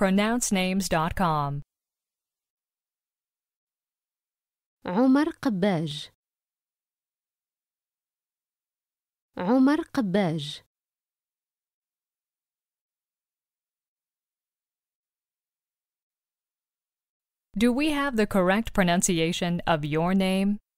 pronouncenames.com. عمر قباج عمر قباج Do we have the correct pronunciation of your name?